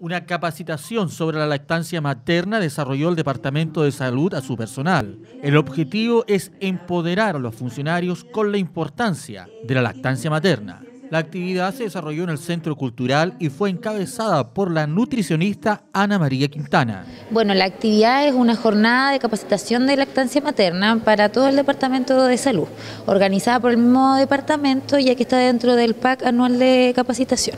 Una capacitación sobre la lactancia materna desarrolló el Departamento de Salud a su personal. El objetivo es empoderar a los funcionarios con la importancia de la lactancia materna. La actividad se desarrolló en el Centro Cultural y fue encabezada por la nutricionista Ana María Quintana. Bueno, la actividad es una jornada de capacitación de lactancia materna para todo el Departamento de Salud, organizada por el mismo departamento ya que está dentro del PAC anual de capacitación.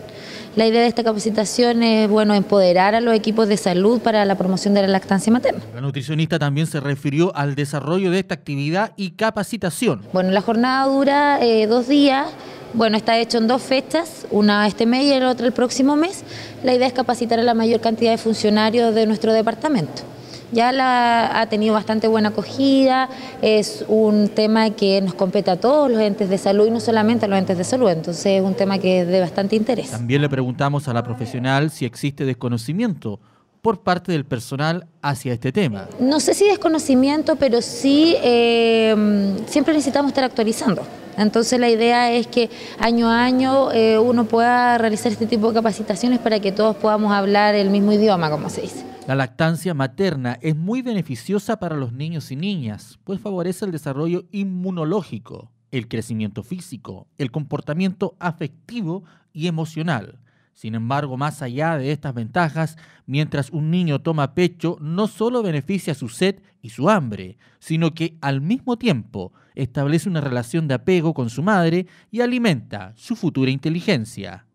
La idea de esta capacitación es bueno, empoderar a los equipos de salud para la promoción de la lactancia materna. La nutricionista también se refirió al desarrollo de esta actividad y capacitación. Bueno, la jornada dura eh, dos días bueno, está hecho en dos fechas, una este mes y la otra el próximo mes. La idea es capacitar a la mayor cantidad de funcionarios de nuestro departamento. Ya la, ha tenido bastante buena acogida, es un tema que nos compete a todos los entes de salud y no solamente a los entes de salud, entonces es un tema que es de bastante interés. También le preguntamos a la profesional si existe desconocimiento por parte del personal hacia este tema? No sé si desconocimiento, pero sí eh, siempre necesitamos estar actualizando. Entonces la idea es que año a año eh, uno pueda realizar este tipo de capacitaciones para que todos podamos hablar el mismo idioma, como se dice. La lactancia materna es muy beneficiosa para los niños y niñas, pues favorece el desarrollo inmunológico, el crecimiento físico, el comportamiento afectivo y emocional sin embargo, más allá de estas ventajas, mientras un niño toma pecho, no solo beneficia su sed y su hambre, sino que al mismo tiempo establece una relación de apego con su madre y alimenta su futura inteligencia.